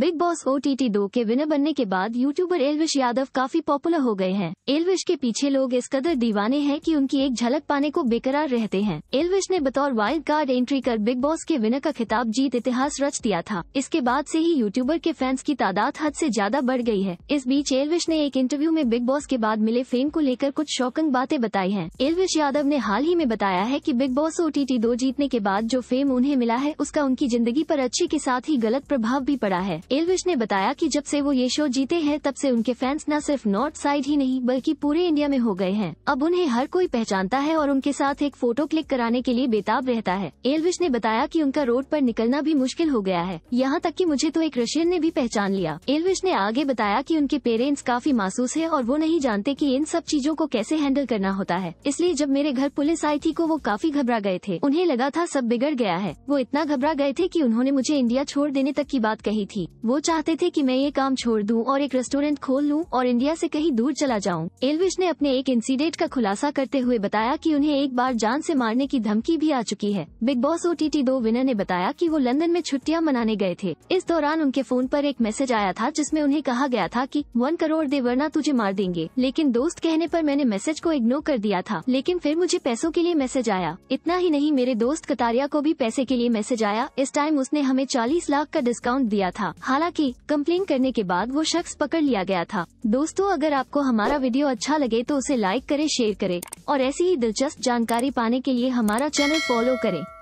Big Boss O T T दो के winner बनने के बाद यूट्यूबर एलविश यादव काफी पॉपुलर हो गए हैं एलविश के पीछे लोग इस कदर दीवाने हैं कि उनकी एक झलक पाने को बेकरार रहते हैं एलविश ने बतौर वाइल्ड कार्ड एंट्री कर बिग बॉस के विनर का खिताब जीत इतिहास रच दिया था इसके बाद से ही यूट्यूबर के फैंस की तादाद हद से ज्यादा बढ़ गई है इस बीच एलविश ने एक इंटरव्यू में बिग बॉस के बाद मिले फेम को लेकर कुछ शौकंग बातें बताई है एलविश यादव ने हाल ही में बताया है की बिग बॉस ओ टी दो जीतने के बाद जो फेम उन्हें मिला है उसका उनकी जिंदगी पर अच्छे के साथ ही गलत प्रभाव भी पड़ा है एलविश ने बताया कि जब से वो ये शो जीते हैं तब से उनके फैंस न सिर्फ नॉर्थ साइड ही नहीं बल्कि पूरे इंडिया में हो गए हैं अब उन्हें हर कोई पहचानता है और उनके साथ एक फोटो क्लिक कराने के लिए बेताब रहता है एलविश ने बताया की उनका रोड आरोप निकलना भी मुश्किल हो गया है यहाँ तक की मुझे तो एक रशियन ने भी पहचान लिया एलविश ने आगे बताया की उनके पेरेंट्स काफी मासूस है और वो नहीं जानते की इन सब चीजों को कैसे हैंडल करना होता है इसलिए जब मेरे घर पुलिस आई थी को तो वो काफी घबरा गए थे उन्हें लगा था सब बिगड़ गया है वो इतना घबरा गए थे कि उन्होंने मुझे इंडिया छोड़ देने तक की बात कही थी वो चाहते थे कि मैं ये काम छोड़ दूं और एक रेस्टोरेंट खोल लूं और इंडिया से कहीं दूर चला जाऊं। एलविज ने अपने एक इंसिडेंट का खुलासा करते हुए बताया कि उन्हें एक बार जान से मारने की धमकी भी आ चुकी है बिग बॉस ओ टी दो विनर ने बताया कि वो लंदन में छुट्टियां मनाने गए थे इस दौरान उनके फोन पर एक मैसेज आया था जिसमें उन्हें कहा गया था कि वन करोड़ दे वरना तुझे मार देंगे लेकिन दोस्त कहने पर मैंने मैसेज को इग्नोर कर दिया था लेकिन फिर मुझे पैसों के लिए मैसेज आया इतना ही नहीं मेरे दोस्त कतारिया को भी पैसे के लिए मैसेज आया इस टाइम उसने हमें चालीस लाख का डिस्काउंट दिया था हालांकि कंप्लेन करने के बाद वो शख्स पकड़ लिया गया था दोस्तों अगर आपको हमारा वीडियो अच्छा लगे तो उसे लाइक करे शेयर करे और ऐसी ही दिलचस्प जानकारी पाने के लिए हमारा चैनल फॉलो करें